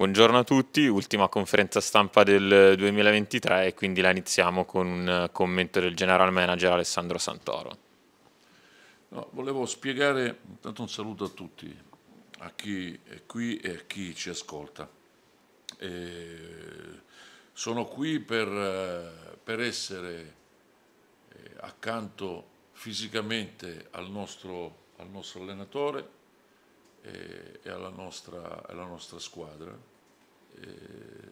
Buongiorno a tutti, ultima conferenza stampa del 2023 e quindi la iniziamo con un commento del general manager Alessandro Santoro. No, volevo spiegare, intanto un saluto a tutti, a chi è qui e a chi ci ascolta. E sono qui per, per essere eh, accanto fisicamente al nostro, al nostro allenatore eh, e alla nostra, alla nostra squadra eh,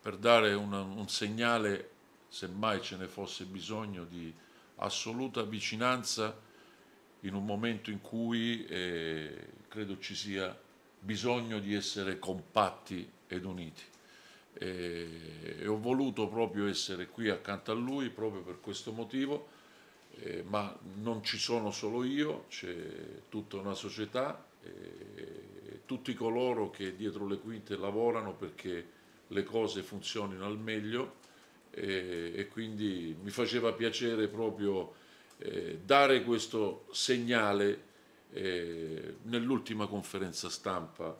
per dare un, un segnale, semmai ce ne fosse bisogno, di assoluta vicinanza in un momento in cui eh, credo ci sia bisogno di essere compatti ed uniti. E, eh, e ho voluto proprio essere qui accanto a lui proprio per questo motivo, eh, ma non ci sono solo io, c'è tutta una società. Eh, tutti coloro che dietro le quinte lavorano perché le cose funzionino al meglio e, e quindi mi faceva piacere proprio eh, dare questo segnale eh, nell'ultima conferenza stampa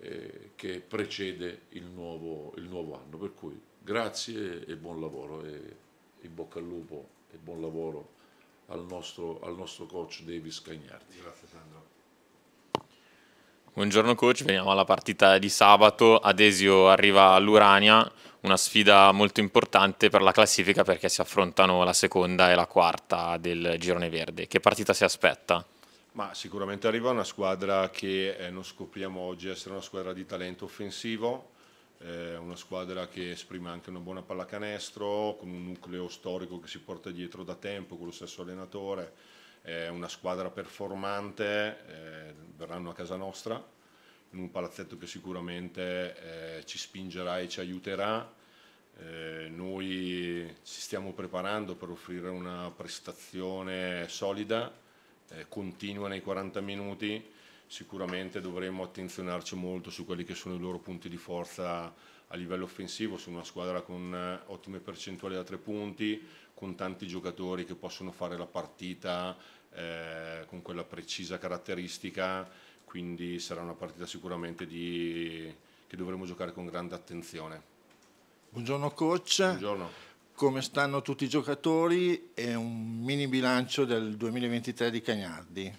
eh, che precede il nuovo, il nuovo, anno. Per cui grazie e buon lavoro e in bocca al lupo e buon lavoro al nostro, al nostro coach Davis Cagnardi. Grazie Sandro. Buongiorno coach, veniamo alla partita di sabato. Adesio arriva all'Urania, una sfida molto importante per la classifica perché si affrontano la seconda e la quarta del girone verde. Che partita si aspetta? Ma sicuramente arriva una squadra che eh, non scopriamo oggi essere una squadra di talento offensivo, eh, una squadra che esprime anche una buona pallacanestro, con un nucleo storico che si porta dietro da tempo, con lo stesso allenatore eh, una squadra performante, eh, verranno a casa nostra, in un palazzetto che sicuramente eh, ci spingerà e ci aiuterà. Eh, noi ci stiamo preparando per offrire una prestazione solida, continua nei 40 minuti sicuramente dovremo attenzionarci molto su quelli che sono i loro punti di forza a livello offensivo, sono una squadra con eh, ottime percentuali da tre punti, con tanti giocatori che possono fare la partita eh, con quella precisa caratteristica, quindi sarà una partita sicuramente di... che dovremo giocare con grande attenzione. Buongiorno coach. Buongiorno come stanno tutti i giocatori e un mini bilancio del 2023 di Cagnardi.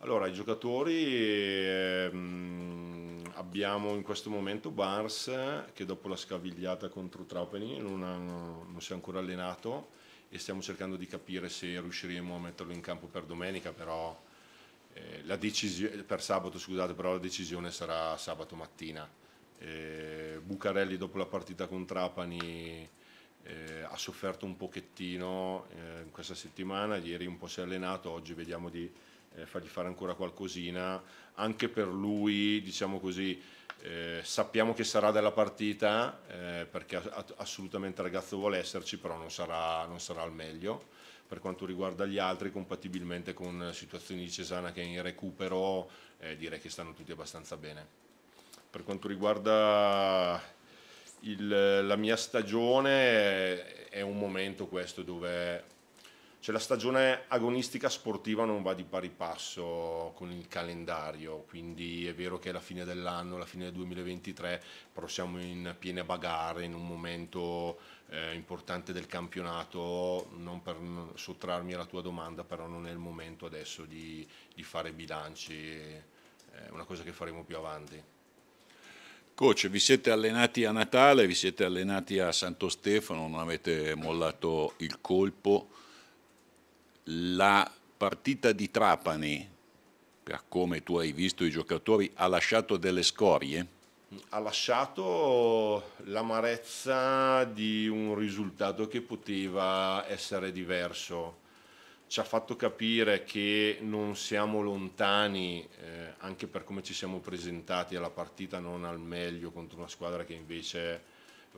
Allora, i giocatori ehm, abbiamo in questo momento Barnes che dopo la scavigliata contro Trapani non, hanno, non si è ancora allenato e stiamo cercando di capire se riusciremo a metterlo in campo per domenica, però eh, la decisione per sabato, scusate, però la decisione sarà sabato mattina. Eh, Bucarelli dopo la partita con Trapani eh, ha sofferto un pochettino eh, in questa settimana, ieri un po' si è allenato, oggi vediamo di eh, fargli fare ancora qualcosina, anche per lui, diciamo così, eh, sappiamo che sarà della partita eh, perché assolutamente il ragazzo vuole esserci, però non sarà, non sarà al meglio. Per quanto riguarda gli altri, compatibilmente con situazioni di Cesana che è in recupero, eh, direi che stanno tutti abbastanza bene. Per quanto riguarda il, la mia stagione, è un momento questo dove cioè la stagione agonistica sportiva non va di pari passo con il calendario, quindi è vero che è la fine dell'anno, la fine del 2023, però siamo in piena bagarre, in un momento eh, importante del campionato, non per sottrarmi alla tua domanda, però non è il momento adesso di, di fare bilanci, è una cosa che faremo più avanti. Coach, vi siete allenati a Natale, vi siete allenati a Santo Stefano, non avete mollato il colpo la partita di Trapani, per come tu hai visto i giocatori, ha lasciato delle scorie? ha lasciato l'amarezza di un risultato che poteva essere diverso. Ci ha fatto capire che non siamo lontani, eh, anche per come ci siamo presentati alla partita, non al meglio contro una squadra che invece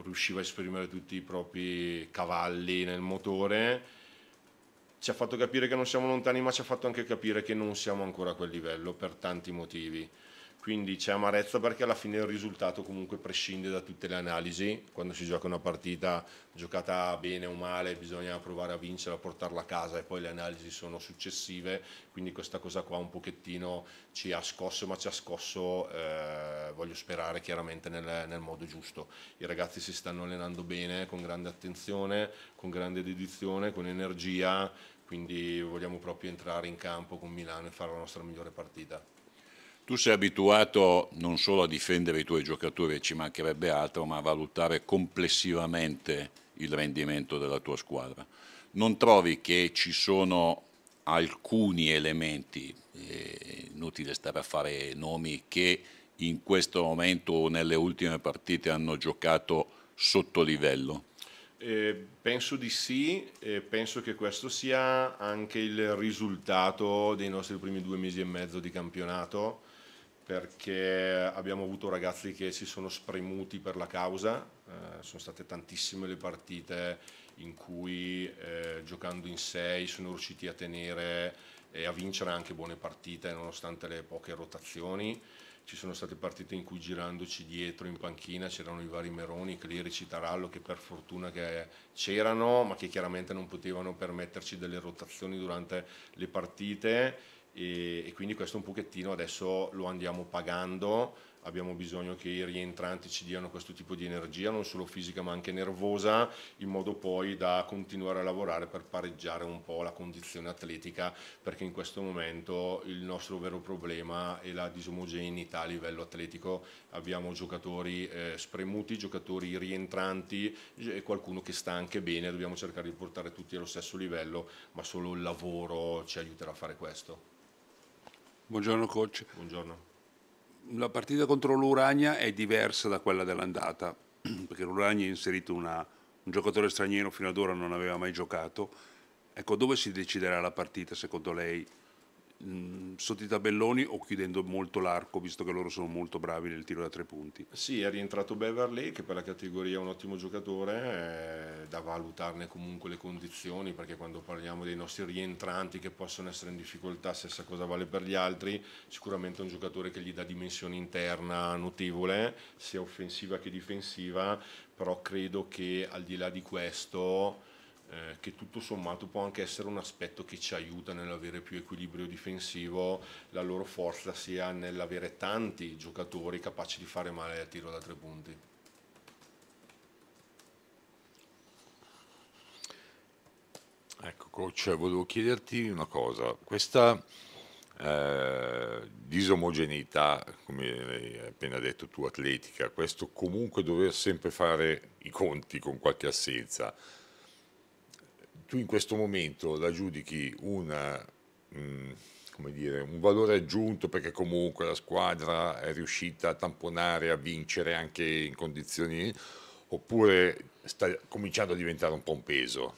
riusciva a esprimere tutti i propri cavalli nel motore ci ha fatto capire che non siamo lontani, ma ci ha fatto anche capire che non siamo ancora a quel livello per tanti motivi quindi c'è amarezza perché alla fine il risultato comunque prescinde da tutte le analisi, quando si gioca una partita giocata bene o male bisogna provare a vincere, a portarla a casa e poi le analisi sono successive, quindi questa cosa qua un pochettino ci ha scosso, ma ci ha scosso, eh, voglio sperare chiaramente nel, nel modo giusto. I ragazzi si stanno allenando bene, con grande attenzione, con grande dedizione, con energia, quindi vogliamo proprio entrare in campo con Milano e fare la nostra migliore partita. Tu sei abituato non solo a difendere i tuoi giocatori, ci mancherebbe altro, ma a valutare complessivamente il rendimento della tua squadra. Non trovi che ci sono alcuni elementi, eh, inutile stare a fare nomi, che in questo momento o nelle ultime partite hanno giocato sotto livello? Eh, penso di sì, eh, penso che questo sia anche il risultato dei nostri primi due mesi e mezzo di campionato perché abbiamo avuto ragazzi che si sono spremuti per la causa, eh, sono state tantissime le partite in cui eh, giocando in sei sono riusciti a tenere e a vincere anche buone partite nonostante le poche rotazioni. Ci sono state partite in cui girandoci dietro in panchina c'erano i vari Meroni, Clerici, Tarallo che per fortuna c'erano ma che chiaramente non potevano permetterci delle rotazioni durante le partite e, e quindi questo un pochettino adesso lo andiamo pagando abbiamo bisogno che i rientranti ci diano questo tipo di energia, non solo fisica ma anche nervosa, in modo poi da continuare a lavorare per pareggiare un po' la condizione atletica, perché in questo momento il nostro vero problema è la disomogeneità a livello atletico, abbiamo giocatori eh, spremuti, giocatori rientranti e qualcuno che sta anche bene, dobbiamo cercare di portare tutti allo stesso livello, ma solo il lavoro ci aiuterà a fare questo. Buongiorno coach. Buongiorno la partita contro l'Uragna è diversa da quella dell'andata, perché l'Uragna ha inserito una, un giocatore straniero fino ad ora non aveva mai giocato. Ecco, dove si deciderà la partita secondo lei? mh, mm, sotto i tabelloni o chiudendo molto l'arco, visto che loro sono molto bravi nel tiro da tre punti. Sì, è rientrato Beverly, che per la categoria è un ottimo giocatore, eh, da valutarne comunque le condizioni, perché quando parliamo dei nostri rientranti che possono essere in difficoltà, stessa cosa vale per gli altri, sicuramente è un giocatore che gli dà dimensione interna notevole, sia offensiva che difensiva, però credo che al di là di questo eh, che tutto sommato può anche essere un aspetto che ci aiuta nell'avere più equilibrio difensivo, la loro forza sia nell'avere tanti giocatori capaci di fare male a tiro da tre punti. Ecco coach, volevo chiederti una cosa, questa eh, disomogeneità, come hai appena detto tu, atletica, questo comunque dover sempre fare i conti con qualche assenza, tu in questo momento la giudichi una, mh, mm, dire, un valore aggiunto perché comunque la squadra è riuscita a tamponare, a vincere anche in condizioni, oppure sta cominciando a diventare un po' un peso?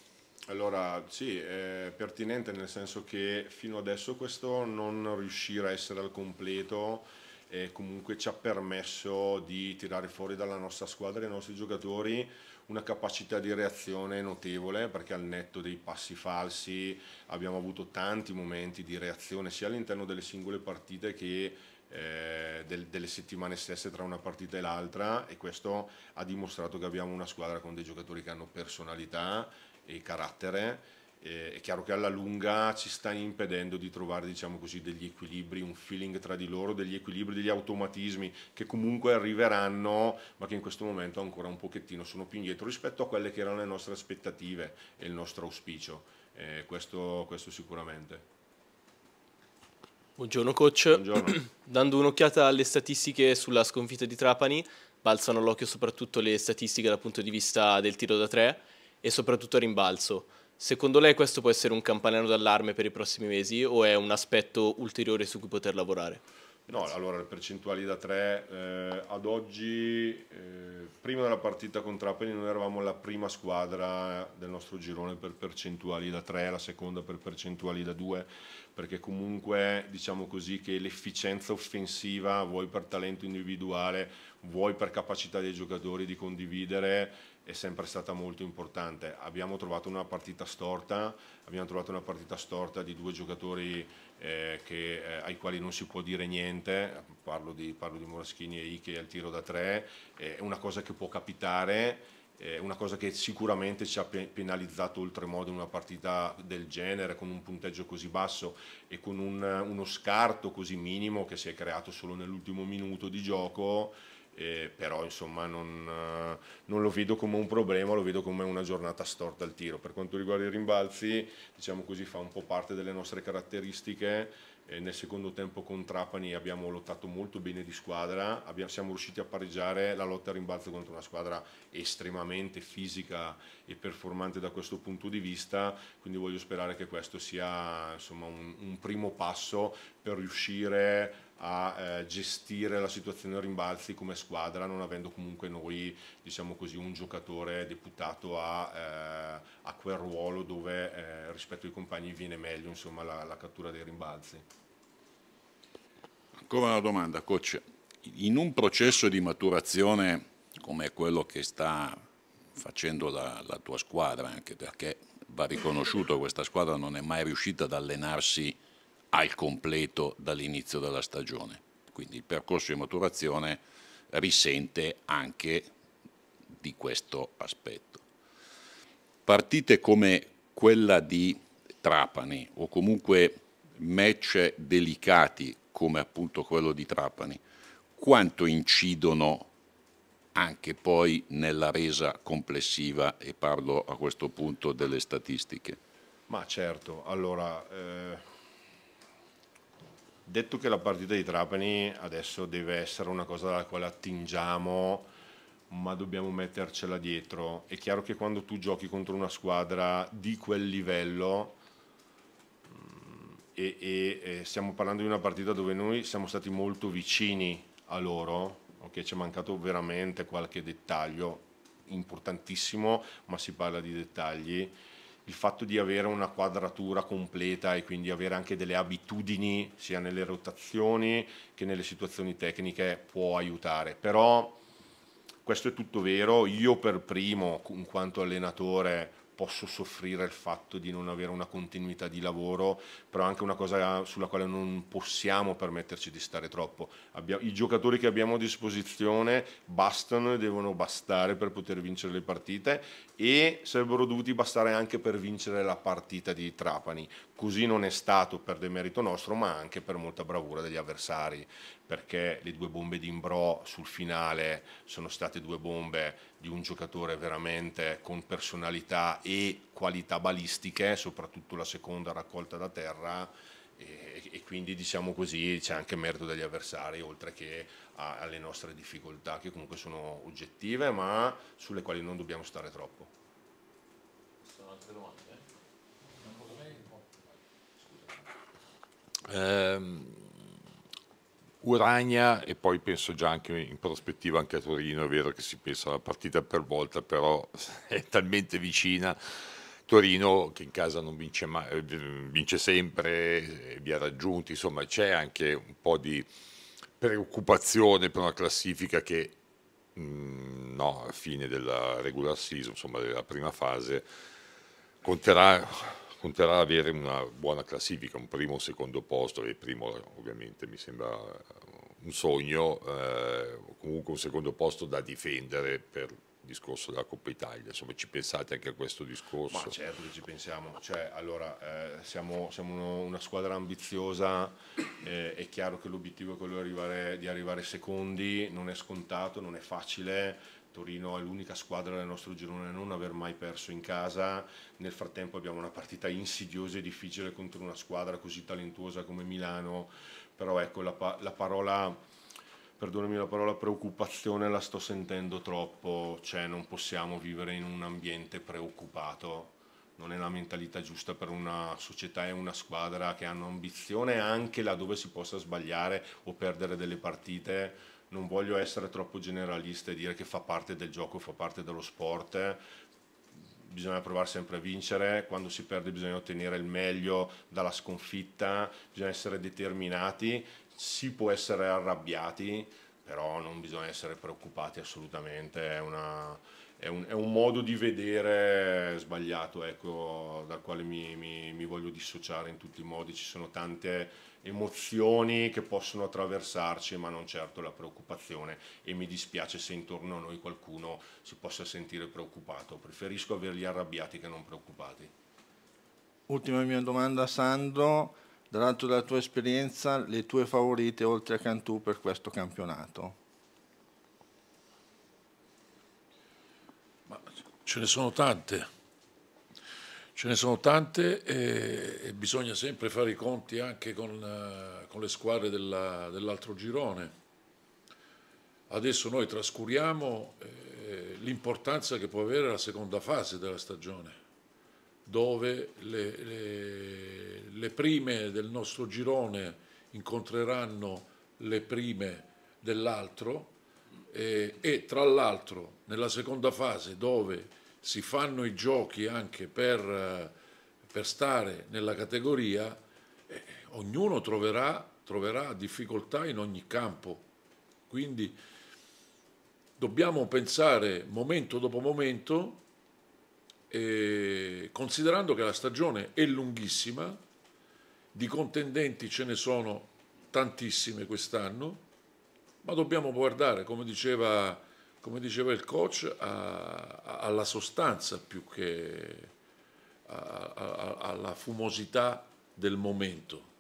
Allora sì, è pertinente nel senso che fino adesso questo non riuscire a essere al completo eh, comunque ci ha permesso di tirare fuori dalla nostra squadra i nostri giocatori una capacità di reazione notevole perché al netto dei passi falsi abbiamo avuto tanti momenti di reazione sia all'interno delle singole partite che eh, del, delle settimane stesse tra una partita e l'altra e questo ha dimostrato che abbiamo una squadra con dei giocatori che hanno personalità e carattere eh, è chiaro che alla lunga ci sta impedendo di trovare diciamo così, degli equilibri, un feeling tra di loro, degli equilibri, degli automatismi che comunque arriveranno, ma che in questo momento ancora un pochettino sono più indietro rispetto a quelle che erano le nostre aspettative e il nostro auspicio. Eh, questo, questo sicuramente. Buongiorno coach. Buongiorno. Dando un'occhiata alle statistiche sulla sconfitta di Trapani, balzano all'occhio soprattutto le statistiche dal punto di vista del tiro da tre e soprattutto rimbalzo. Secondo lei questo può essere un campanello d'allarme per i prossimi mesi o è un aspetto ulteriore su cui poter lavorare? No, allora le percentuali da tre. eh, ad oggi, eh, prima della partita con Trapani noi eravamo la prima squadra del nostro girone per percentuali da tre, la seconda per percentuali da due, perché comunque diciamo così che l'efficienza offensiva, vuoi per talento individuale vuoi per capacità dei giocatori di condividere è sempre stata molto importante. Abbiamo trovato una partita storta, abbiamo trovato una partita storta di due giocatori eh, che, eh, ai quali non si può dire niente, parlo di, parlo di Moraschini e Ike al tiro da tre, è eh, una cosa che può capitare una cosa che sicuramente ci ha penalizzato oltremodo in una partita del genere, con un punteggio così basso e con un, uno scarto così minimo che si è creato solo nell'ultimo minuto di gioco eh, però insomma non, non, lo vedo come un problema, lo vedo come una giornata storta al tiro. Per quanto riguarda i rimbalzi, diciamo così, fa un po' parte delle nostre caratteristiche. Eh, nel secondo tempo con Trapani abbiamo lottato molto bene di squadra, abbiamo, siamo riusciti a pareggiare la lotta a rimbalzo contro una squadra estremamente fisica e performante da questo punto di vista, quindi voglio sperare che questo sia insomma, un, un primo passo per riuscire a a eh, gestire la situazione rimbalzi come squadra, non avendo comunque noi diciamo così, un giocatore deputato a, eh, a quel ruolo dove eh, rispetto ai compagni viene meglio insomma, la, la cattura dei rimbalzi. Ancora una domanda, coach. In un processo di maturazione come quello che sta facendo la, la tua squadra, anche perché va riconosciuto che questa squadra non è mai riuscita ad allenarsi al completo dall'inizio della stagione. Quindi il percorso di maturazione risente anche di questo aspetto. Partite come quella di Trapani o comunque match delicati come appunto quello di Trapani, quanto incidono anche poi nella resa complessiva e parlo a questo punto delle statistiche? Ma certo, allora eh Detto che la partita di Trapani adesso deve essere una cosa dalla quale attingiamo, ma dobbiamo mettercela dietro. È chiaro che quando tu giochi contro una squadra di quel livello, mm, e, e, e stiamo parlando di una partita dove noi siamo stati molto vicini a loro, ok, ci è mancato veramente qualche dettaglio importantissimo, ma si parla di dettagli il fatto di avere una quadratura completa e quindi avere anche delle abitudini sia nelle rotazioni che nelle situazioni tecniche può aiutare. Però questo è tutto vero, io per primo in quanto allenatore posso soffrire il fatto di non avere una continuità di lavoro, però è anche una cosa sulla quale non possiamo permetterci di stare troppo. I giocatori che abbiamo a disposizione bastano e devono bastare per poter vincere le partite e sarebbero dovuti bastare anche per vincere la partita di Trapani. Così non è stato per demerito nostro, ma anche per molta bravura degli avversari, perché le due bombe di Imbro sul finale sono state due bombe di un giocatore veramente con personalità e qualità balistiche, soprattutto la seconda raccolta da terra e, quindi diciamo così c'è anche merito degli avversari oltre che a, alle nostre difficoltà, che comunque sono oggettive, ma sulle quali non dobbiamo stare troppo. Ci sono altre domande? me? Eh, ehm, Uragna e poi penso già anche in prospettiva anche a Torino, è vero che si pensa alla partita per volta, però è talmente vicina. Torino che in casa non vince mai, eh, vince sempre, eh, vi ha raggiunti, insomma c'è anche un po' di preoccupazione per una classifica che mh, mm, no, a fine della regular season, insomma della prima fase, conterà, conterà avere una buona classifica, un primo o un secondo posto, e il primo ovviamente mi sembra eh, un sogno, eh, comunque un secondo posto da difendere per discorso della Coppa Italia, insomma ci pensate anche a questo discorso? Ma certo che ci pensiamo, cioè, allora, eh, siamo, siamo uno, una squadra ambiziosa, eh, è chiaro che l'obiettivo è quello di arrivare, di arrivare secondi, non è scontato, non è facile, Torino è l'unica squadra del nostro girone a non aver mai perso in casa, nel frattempo abbiamo una partita insidiosa e difficile contro una squadra così talentuosa come Milano, però ecco la, la parola perdonami la parola, preoccupazione la sto sentendo troppo, cioè non possiamo vivere in un ambiente preoccupato, non è la mentalità giusta per una società e una squadra che hanno ambizione anche laddove si possa sbagliare o perdere delle partite. Non voglio essere troppo generalista e dire che fa parte del gioco, fa parte dello sport, bisogna provare sempre a vincere, quando si perde bisogna ottenere il meglio dalla sconfitta, bisogna essere determinati si può essere arrabbiati, però non bisogna essere preoccupati assolutamente, è, una, è, un, è un, modo di vedere sbagliato, ecco, dal quale mi, mi, mi voglio dissociare in tutti i modi, ci sono tante emozioni che possono attraversarci, ma non certo la preoccupazione e mi dispiace se intorno a noi qualcuno si possa sentire preoccupato, preferisco averli arrabbiati che non preoccupati. Ultima mia domanda Sandro, Dall'alto della tua esperienza, le tue favorite oltre a Cantù per questo campionato? ce ne sono tante, ce ne sono tante e, e bisogna sempre fare i conti anche con, uh, con le squadre dell'altro dell girone. Adesso noi trascuriamo eh, l'importanza che può avere la seconda fase della stagione dove le, le, le prime del nostro girone incontreranno le prime dell'altro e, e tra l'altro nella seconda fase dove si fanno i giochi anche per, per stare nella categoria, eh, ognuno troverà, troverà, difficoltà in ogni campo. Quindi dobbiamo pensare momento dopo momento e eh, considerando che la stagione è lunghissima, di contendenti ce ne sono tantissime quest'anno, ma dobbiamo guardare, come diceva, come diceva il coach, a, a, alla sostanza più che a, alla fumosità del momento.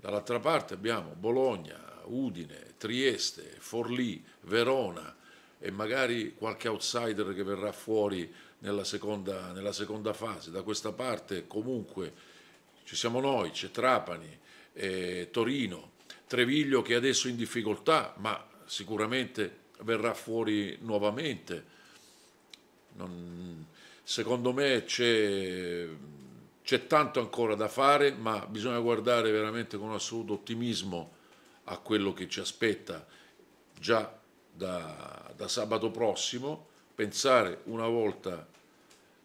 Dall'altra parte abbiamo Bologna, Udine, Trieste, Forlì, Verona, e magari qualche outsider che verrà fuori nella seconda, nella seconda fase. Da questa parte comunque ci siamo noi, c'è Trapani, eh, Torino, Treviglio che adesso è in difficoltà, ma sicuramente verrà fuori nuovamente. Non, secondo me c'è, tanto ancora da fare, ma bisogna guardare veramente con assoluto ottimismo a quello che ci aspetta. Già da, da sabato prossimo, pensare una volta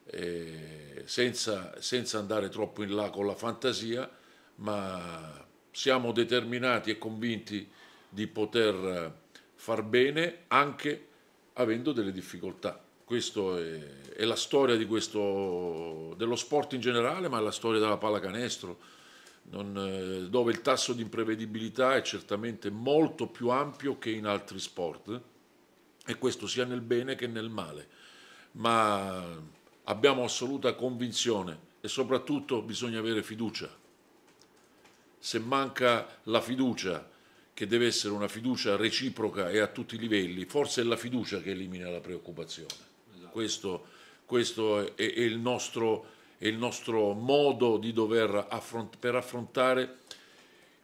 eh, senza, senza andare troppo in là con la fantasia, ma siamo determinati e convinti di poter far bene anche avendo delle difficoltà. Questa è, è la storia questo, dello sport in generale, ma è la storia della pallacanestro, non, eh, dove il tasso di imprevedibilità è certamente molto più ampio che in altri sport e questo sia nel bene che nel male, ma abbiamo assoluta convinzione e soprattutto bisogna avere fiducia. Se manca la fiducia, che deve essere una fiducia reciproca e a tutti i livelli, forse è la fiducia che elimina la preoccupazione. Esatto. Questo, questo è, è, il nostro e il nostro modo di dover affront per affrontare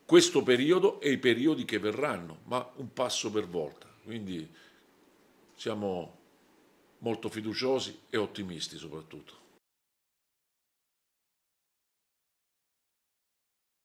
questo periodo e i periodi che verranno, ma un passo per volta. Quindi siamo molto fiduciosi e ottimisti soprattutto.